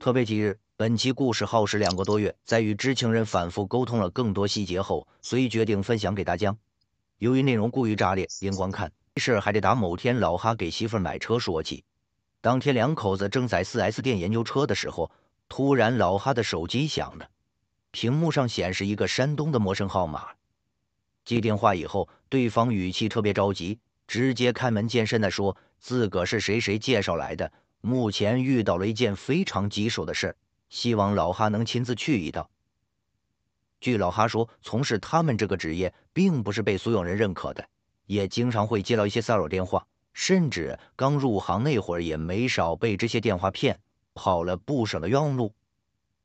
特别提示：本期故事耗时两个多月，在与知情人反复沟通了更多细节后，遂决定分享给大家。由于内容过于炸裂，边观看，没事还得打。某天，老哈给媳妇买车说起，当天两口子正在 4S 店研究车的时候，突然老哈的手机响了，屏幕上显示一个山东的陌生号码。接电话以后，对方语气特别着急，直接开门见山的说，自个是谁谁介绍来的。目前遇到了一件非常棘手的事，希望老哈能亲自去一趟。据老哈说，从事他们这个职业并不是被所有人认可的，也经常会接到一些骚扰电话，甚至刚入行那会儿也没少被这些电话骗，跑了不少的冤枉路。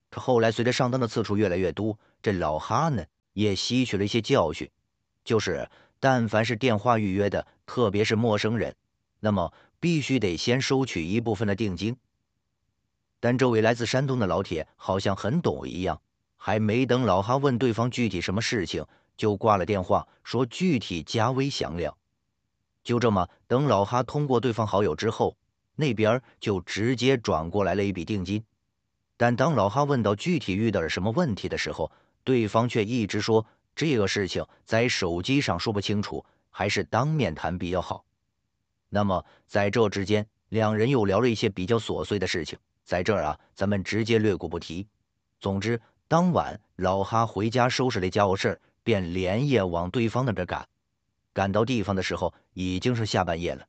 可后来随着上当的次数越来越多，这老哈呢也吸取了一些教训，就是但凡是电话预约的，特别是陌生人，那么。必须得先收取一部分的定金，但这位来自山东的老铁好像很懂一样，还没等老哈问对方具体什么事情，就挂了电话，说具体加微详聊。就这么等老哈通过对方好友之后，那边就直接转过来了一笔定金。但当老哈问到具体遇到了什么问题的时候，对方却一直说这个事情在手机上说不清楚，还是当面谈比较好。那么在这之间，两人又聊了一些比较琐碎的事情，在这儿啊，咱们直接略过不提。总之，当晚老哈回家收拾了家务事便连夜往对方那边赶。赶到地方的时候，已经是下半夜了。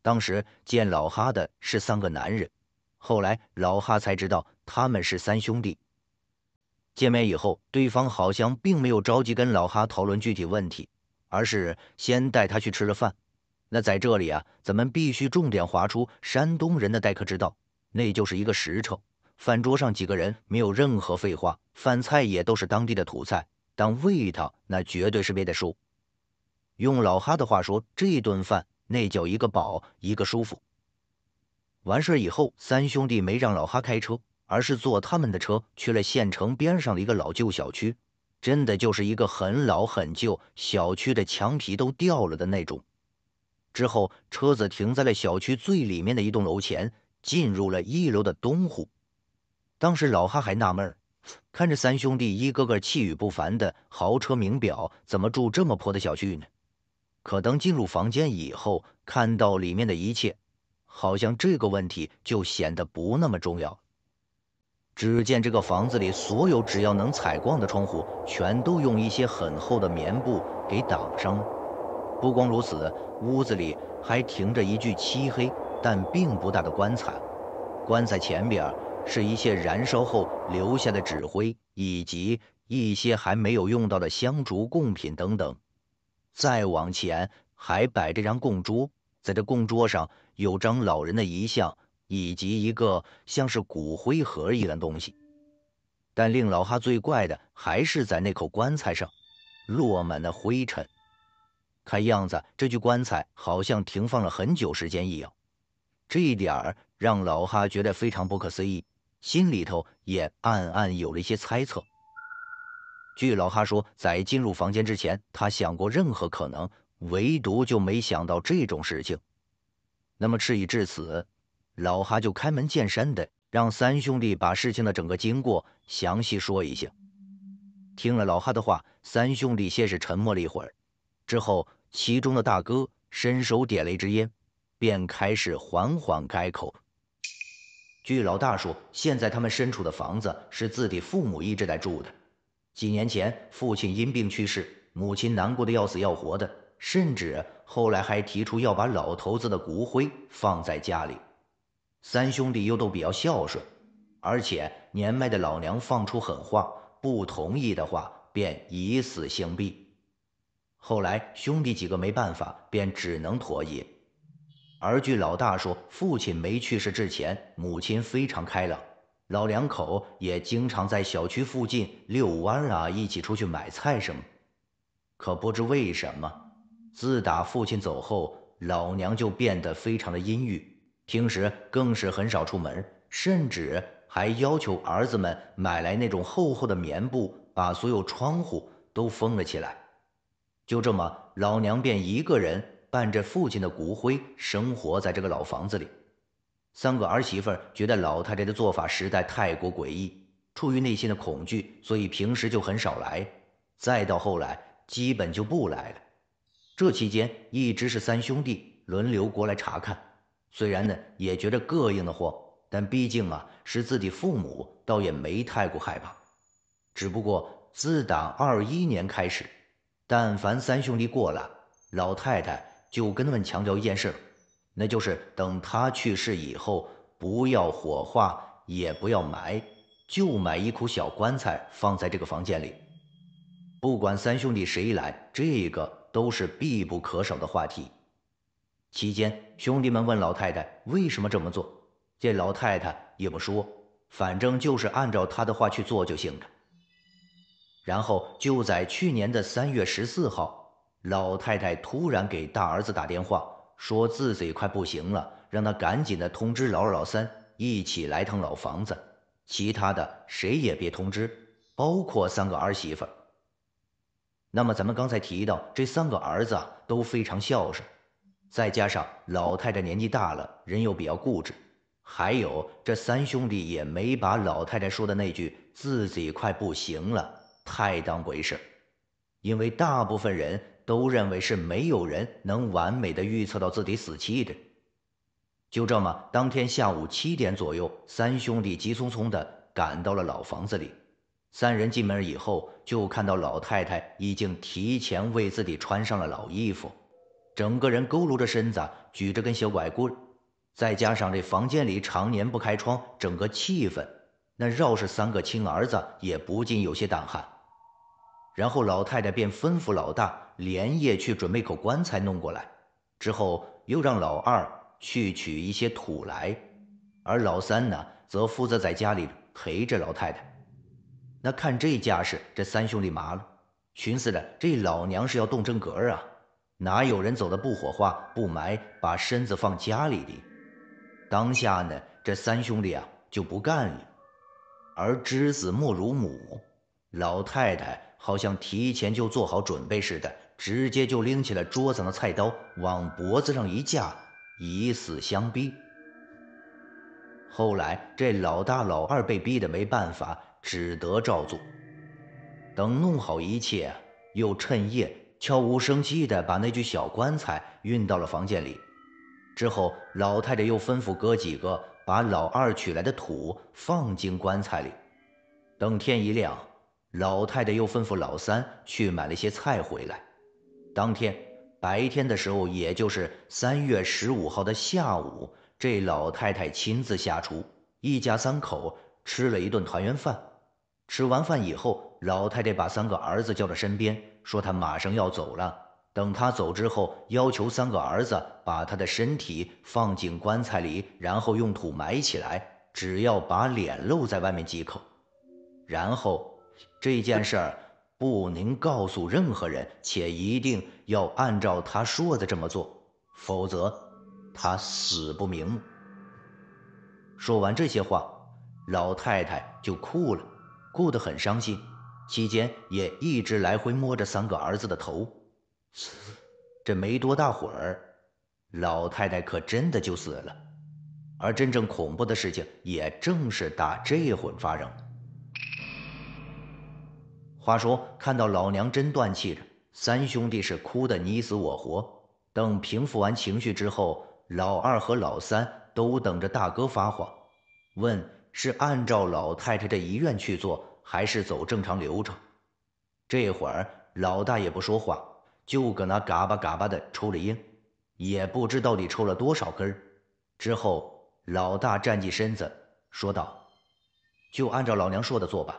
当时见老哈的是三个男人，后来老哈才知道他们是三兄弟。见面以后，对方好像并没有着急跟老哈讨论具体问题，而是先带他去吃了饭。那在这里啊，咱们必须重点划出山东人的待客之道，那就是一个实诚。饭桌上几个人没有任何废话，饭菜也都是当地的土菜，但味道那绝对是没得说。用老哈的话说，这顿饭那叫一个饱，一个舒服。完事儿以后，三兄弟没让老哈开车，而是坐他们的车去了县城边上的一个老旧小区，真的就是一个很老很旧小区的墙皮都掉了的那种。之后，车子停在了小区最里面的一栋楼前，进入了一楼的东户。当时老哈还纳闷儿，看着三兄弟一个个气宇不凡的豪车名表，怎么住这么破的小区呢？可当进入房间以后，看到里面的一切，好像这个问题就显得不那么重要。只见这个房子里所有只要能采光的窗户，全都用一些很厚的棉布给挡上了。不光如此，屋子里还停着一具漆黑但并不大的棺材，棺材前边是一些燃烧后留下的纸灰，以及一些还没有用到的香烛贡品等等。再往前还摆着张供桌，在这供桌上有张老人的遗像，以及一个像是骨灰盒一样的东西。但令老哈最怪的还是在那口棺材上落满了灰尘。看样子，这具棺材好像停放了很久时间一样，这一点儿让老哈觉得非常不可思议，心里头也暗暗有了一些猜测。据老哈说，在进入房间之前，他想过任何可能，唯独就没想到这种事情。那么事已至此，老哈就开门见山的让三兄弟把事情的整个经过详细说一下。听了老哈的话，三兄弟先是沉默了一会儿。之后，其中的大哥伸手点了一支烟，便开始缓缓开口。据老大说，现在他们身处的房子是自己父母一直在住的。几年前，父亲因病去世，母亲难过的要死要活的，甚至后来还提出要把老头子的骨灰放在家里。三兄弟又都比较孝顺，而且年迈的老娘放出狠话，不同意的话便以死相逼。后来兄弟几个没办法，便只能妥协。而据老大说，父亲没去世之前，母亲非常开朗，老两口也经常在小区附近遛弯啊，一起出去买菜什么。可不知为什么，自打父亲走后，老娘就变得非常的阴郁，平时更是很少出门，甚至还要求儿子们买来那种厚厚的棉布，把所有窗户都封了起来。就这么，老娘便一个人伴着父亲的骨灰生活在这个老房子里。三个儿媳妇觉得老太太的做法实在太过诡异，出于内心的恐惧，所以平时就很少来。再到后来，基本就不来了。这期间一直是三兄弟轮流过来查看，虽然呢也觉着膈应的慌，但毕竟啊是自己父母，倒也没太过害怕。只不过自打二一年开始。但凡三兄弟过来，老太太就跟他们强调一件事，那就是等他去世以后，不要火化，也不要埋，就买一口小棺材放在这个房间里。不管三兄弟谁来，这个都是必不可少的话题。期间，兄弟们问老太太为什么这么做，这老太太也不说，反正就是按照他的话去做就行了。然后就在去年的三月十四号，老太太突然给大儿子打电话，说自己快不行了，让他赶紧的通知老二、老三一起来趟老房子，其他的谁也别通知，包括三个儿媳妇。那么咱们刚才提到，这三个儿子都非常孝顺，再加上老太太年纪大了，人又比较固执，还有这三兄弟也没把老太太说的那句“自己快不行了”。太当回事，因为大部分人都认为是没有人能完美的预测到自己死期的。就这么，当天下午七点左右，三兄弟急匆匆的赶到了老房子里。三人进门以后，就看到老太太已经提前为自己穿上了老衣服，整个人佝偻着身子，举着根小拐棍。再加上这房间里常年不开窗，整个气氛，那饶是三个亲儿子，也不禁有些胆寒。然后老太太便吩咐老大连夜去准备口棺材弄过来，之后又让老二去取一些土来，而老三呢则负责在家里陪着老太太。那看这架势，这三兄弟麻了，寻思着这老娘是要动真格啊，哪有人走的不火化不埋，把身子放家里的？当下呢，这三兄弟啊就不干了。而知子莫如母，老太太。好像提前就做好准备似的，直接就拎起了桌子上的菜刀，往脖子上一架，以死相逼。后来这老大、老二被逼得没办法，只得照做。等弄好一切，又趁夜悄无声息地把那具小棺材运到了房间里。之后，老太太又吩咐哥几个把老二取来的土放进棺材里，等天一亮。老太太又吩咐老三去买了些菜回来。当天白天的时候，也就是三月十五号的下午，这老太太亲自下厨，一家三口吃了一顿团圆饭。吃完饭以后，老太太把三个儿子叫到身边，说她马上要走了。等她走之后，要求三个儿子把她的身体放进棺材里，然后用土埋起来，只要把脸露在外面即可。然后。这件事儿不能告诉任何人，且一定要按照他说的这么做，否则他死不瞑目。说完这些话，老太太就哭了，哭得很伤心，期间也一直来回摸着三个儿子的头。这没多大会儿，老太太可真的就死了。而真正恐怖的事情，也正是打这会儿发生。话说，看到老娘真断气了，三兄弟是哭得你死我活。等平复完情绪之后，老二和老三都等着大哥发话，问是按照老太太的遗愿去做，还是走正常流程。这会儿老大也不说话，就搁那嘎巴嘎巴的抽着烟，也不知到底抽了多少根。之后，老大站起身子，说道：“就按照老娘说的做吧。”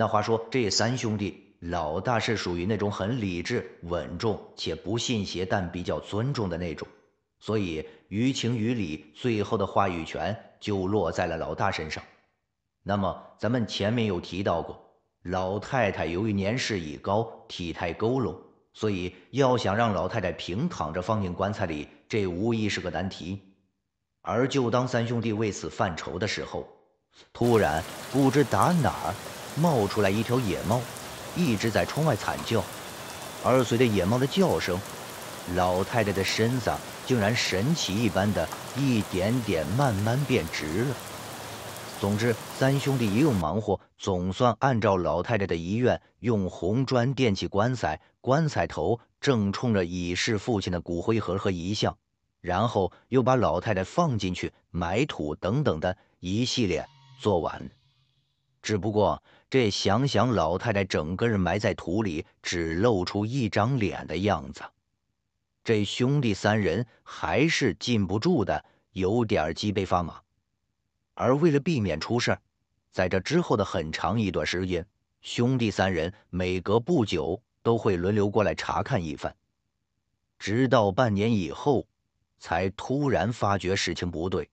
那话说，这三兄弟老大是属于那种很理智、稳重且不信邪，但比较尊重的那种，所以于情于理，最后的话语权就落在了老大身上。那么，咱们前面有提到过，老太太由于年事已高，体态佝偻，所以要想让老太太平躺着放进棺材里，这无疑是个难题。而就当三兄弟为此犯愁的时候，突然不知打哪儿。冒出来一条野猫，一直在窗外惨叫。而随着野猫的叫声，老太太的身子竟然神奇一般的一点点慢慢变直了。总之，三兄弟一用忙活，总算按照老太太的遗愿，用红砖垫起棺材，棺材头正冲着已逝父亲的骨灰盒和遗像，然后又把老太太放进去，埋土等等的一系列做完。只不过。这想想老太太整个人埋在土里，只露出一张脸的样子，这兄弟三人还是禁不住的有点脊背发麻。而为了避免出事儿，在这之后的很长一段时间，兄弟三人每隔不久都会轮流过来查看一番，直到半年以后，才突然发觉事情不对。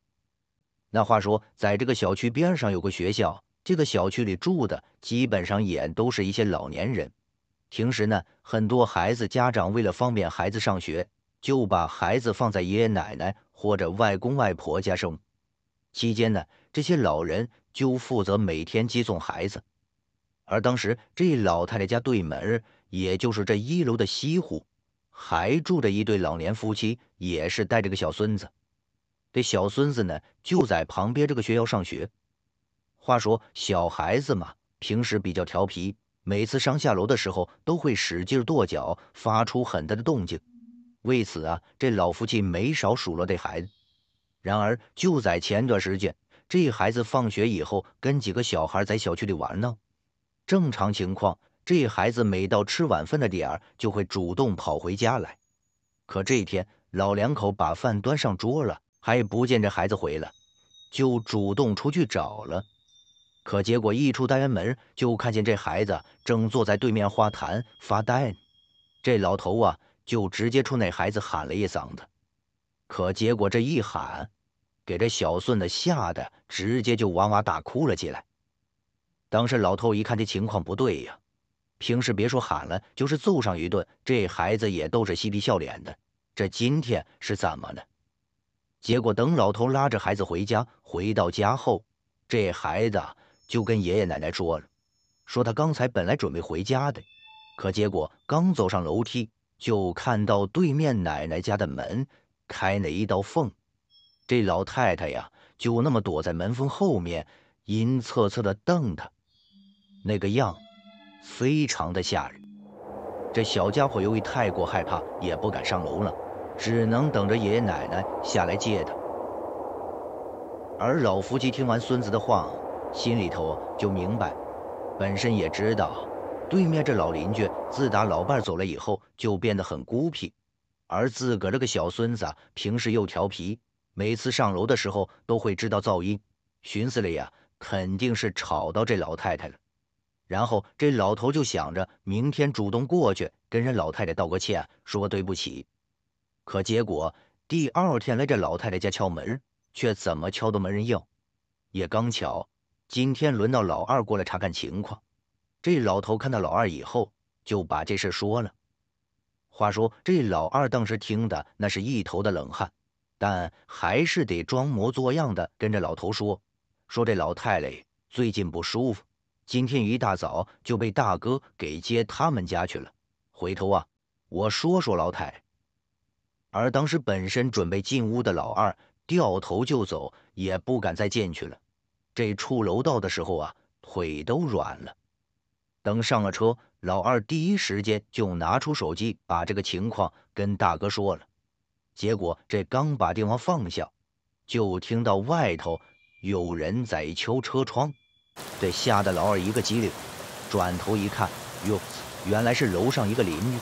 那话说，在这个小区边上有个学校。这个小区里住的基本上也都是一些老年人，平时呢，很多孩子家长为了方便孩子上学，就把孩子放在爷爷奶奶或者外公外婆家生。期间呢，这些老人就负责每天接送孩子。而当时这老太太家对门，也就是这一楼的西户，还住着一对老年夫妻，也是带着个小孙子。这小孙子呢，就在旁边这个学校上学。话说，小孩子嘛，平时比较调皮，每次上下楼的时候都会使劲跺脚，发出很大的动静。为此啊，这老夫妻没少数落这孩子。然而就在前段时间，这孩子放学以后跟几个小孩在小区里玩呢。正常情况，这孩子每到吃晚饭的点儿就会主动跑回家来。可这天，老两口把饭端上桌了，还不见这孩子回来，就主动出去找了。可结果一出单元门，就看见这孩子正坐在对面花坛发呆呢。这老头啊，就直接冲那孩子喊了一嗓子。可结果这一喊，给这小孙子吓得直接就哇哇大哭了起来。当时老头一看这情况不对呀，平时别说喊了，就是揍上一顿，这孩子也都是嬉皮笑脸的。这今天是怎么了？结果等老头拉着孩子回家，回到家后，这孩子。就跟爷爷奶奶说了，说他刚才本来准备回家的，可结果刚走上楼梯，就看到对面奶奶家的门开了一道缝，这老太太呀，就那么躲在门缝后面，阴恻恻的瞪他，那个样，非常的吓人。这小家伙由于太过害怕，也不敢上楼了，只能等着爷爷奶奶下来接他。而老夫妻听完孙子的话。心里头就明白，本身也知道，对面这老邻居自打老伴儿走了以后就变得很孤僻，而自个儿这个小孙子平时又调皮，每次上楼的时候都会知道噪音，寻思了呀，肯定是吵到这老太太了。然后这老头就想着明天主动过去跟人老太太道个歉，说对不起。可结果第二天来这老太太家敲门，却怎么敲都没人应，也刚巧。今天轮到老二过来查看情况，这老头看到老二以后，就把这事说了。话说这老二当时听的那是一头的冷汗，但还是得装模作样的跟着老头说：“说这老太嘞最近不舒服，今天一大早就被大哥给接他们家去了。回头啊，我说说老太。”而当时本身准备进屋的老二掉头就走，也不敢再进去了。这出楼道的时候啊，腿都软了。等上了车，老二第一时间就拿出手机，把这个情况跟大哥说了。结果这刚把电话放下，就听到外头有人在敲车窗，这吓得老二一个激灵，转头一看，哟，原来是楼上一个邻居。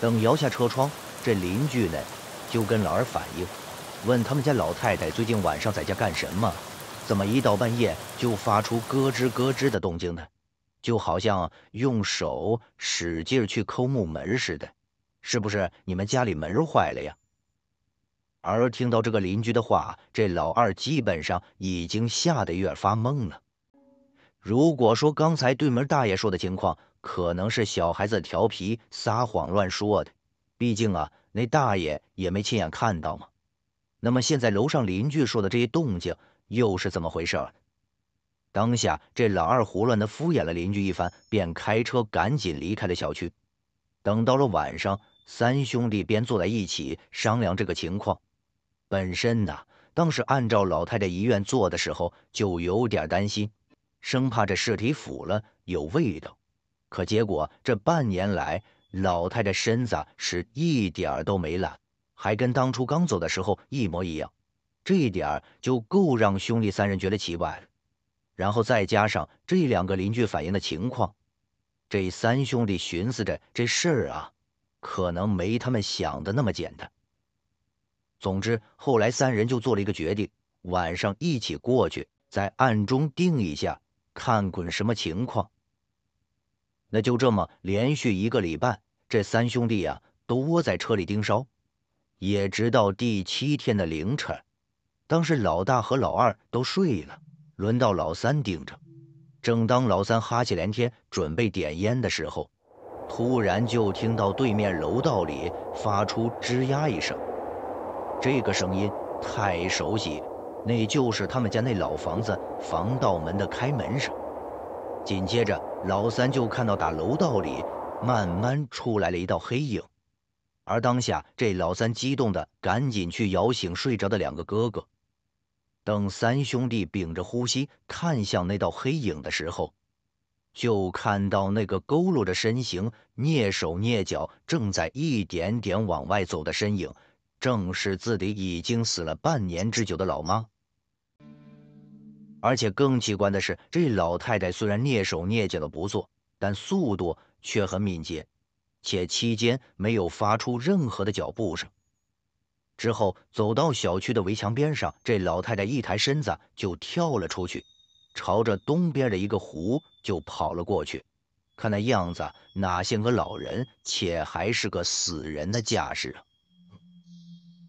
等摇下车窗，这邻居呢，就跟老二反映，问他们家老太太最近晚上在家干什么。怎么一到半夜就发出咯吱咯吱的动静呢？就好像用手使劲去抠木门似的，是不是你们家里门坏了呀？而听到这个邻居的话，这老二基本上已经吓得有点发懵了。如果说刚才对门大爷说的情况可能是小孩子调皮撒谎乱说的，毕竟啊，那大爷也没亲眼看到嘛。那么现在楼上邻居说的这些动静。又是怎么回事？当下，这老二胡乱的敷衍了邻居一番，便开车赶紧离开了小区。等到了晚上，三兄弟边坐在一起商量这个情况。本身呐，当时按照老太太遗愿做的时候，就有点担心，生怕这尸体腐了有味道。可结果这半年来，老太太身子是一点都没烂，还跟当初刚走的时候一模一样。这一点儿就够让兄弟三人觉得奇怪了，然后再加上这两个邻居反映的情况，这三兄弟寻思着这事儿啊，可能没他们想的那么简单。总之后来三人就做了一个决定，晚上一起过去，在暗中定一下，看滚什么情况。那就这么连续一个礼拜，这三兄弟呀都窝在车里盯梢，也直到第七天的凌晨。当时老大和老二都睡了，轮到老三盯着。正当老三哈气连天，准备点烟的时候，突然就听到对面楼道里发出“吱呀”一声。这个声音太熟悉，那就是他们家那老房子防盗门的开门声。紧接着，老三就看到打楼道里慢慢出来了一道黑影。而当下，这老三激动的赶紧去摇醒睡着的两个哥哥。等三兄弟屏着呼吸看向那道黑影的时候，就看到那个佝偻着身形、蹑手蹑脚正在一点点往外走的身影，正是自己已经死了半年之久的老妈。而且更奇怪的是，这老太太虽然蹑手蹑脚的不做，但速度却很敏捷，且期间没有发出任何的脚步声。之后走到小区的围墙边上，这老太太一抬身子就跳了出去，朝着东边的一个湖就跑了过去。看那样子，哪像个老人，且还是个死人的架势。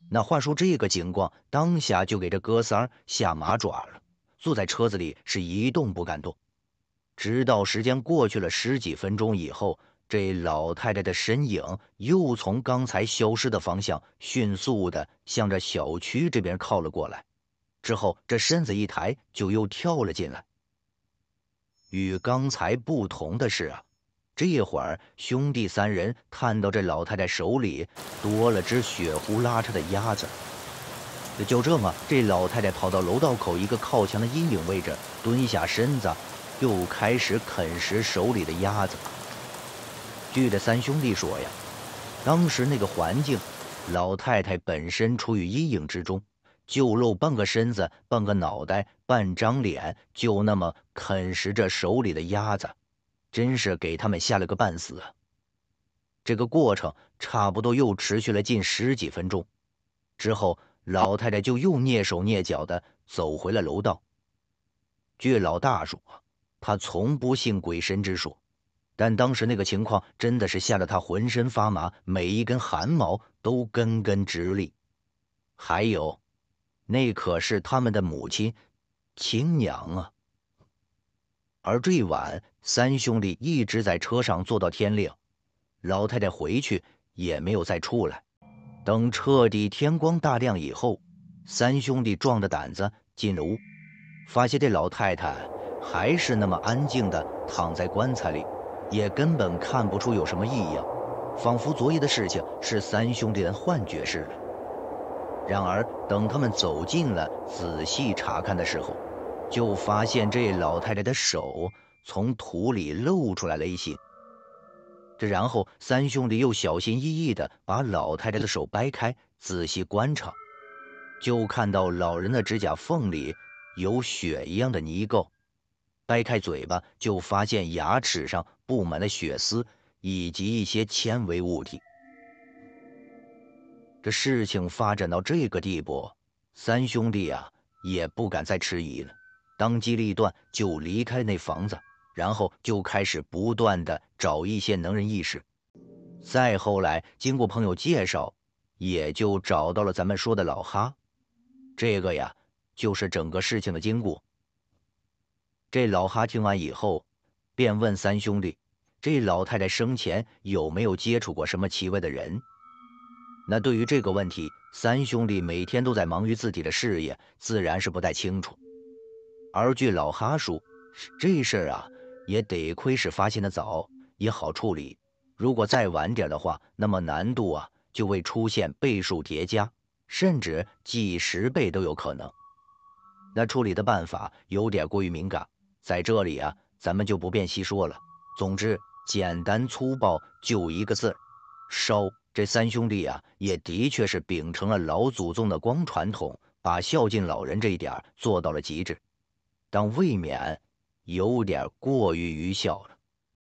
那话说这个情况，当下就给这哥仨下马爪了，坐在车子里是一动不敢动，直到时间过去了十几分钟以后。这老太太的身影又从刚才消失的方向，迅速的向着小区这边靠了过来。之后，这身子一抬，就又跳了进来。与刚才不同的是啊，这会儿兄弟三人看到这老太太手里多了只血糊拉碴的鸭子。就这么，这老太太跑到楼道口一个靠墙的阴影位置，蹲下身子，又开始啃食手里的鸭子。据的三兄弟说呀，当时那个环境，老太太本身处于阴影之中，就露半个身子、半个脑袋、半张脸，就那么啃食着手里的鸭子，真是给他们吓了个半死。这个过程差不多又持续了近十几分钟，之后老太太就又蹑手蹑脚的走回了楼道。据老大说，他从不信鬼神之说。但当时那个情况真的是吓得他浑身发麻，每一根汗毛都根根直立。还有，那可是他们的母亲，亲娘啊！而这晚，三兄弟一直在车上坐到天亮，老太太回去也没有再出来。等彻底天光大亮以后，三兄弟壮着胆子进了屋，发现这老太太还是那么安静的躺在棺材里。也根本看不出有什么异样，仿佛昨夜的事情是三兄弟的幻觉似的。然而，等他们走近了仔细查看的时候，就发现这老太太的手从土里露出来了一些。这然后，三兄弟又小心翼翼地把老太太的手掰开，仔细观察，就看到老人的指甲缝里有血一样的泥垢。掰开嘴巴，就发现牙齿上布满了血丝，以及一些纤维物体。这事情发展到这个地步，三兄弟啊也不敢再迟疑了，当机立断就离开那房子，然后就开始不断的找一些能人异士。再后来，经过朋友介绍，也就找到了咱们说的老哈。这个呀，就是整个事情的经过。这老哈听完以后，便问三兄弟：“这老太太生前有没有接触过什么奇怪的人？”那对于这个问题，三兄弟每天都在忙于自己的事业，自然是不太清楚。而据老哈说，这事儿啊，也得亏是发现的早，也好处理。如果再晚点的话，那么难度啊，就会出现倍数叠加，甚至几十倍都有可能。那处理的办法有点过于敏感。在这里啊，咱们就不便细说了。总之，简单粗暴就一个字烧。这三兄弟啊，也的确是秉承了老祖宗的光传统，把孝敬老人这一点做到了极致，但未免有点过于愚孝了。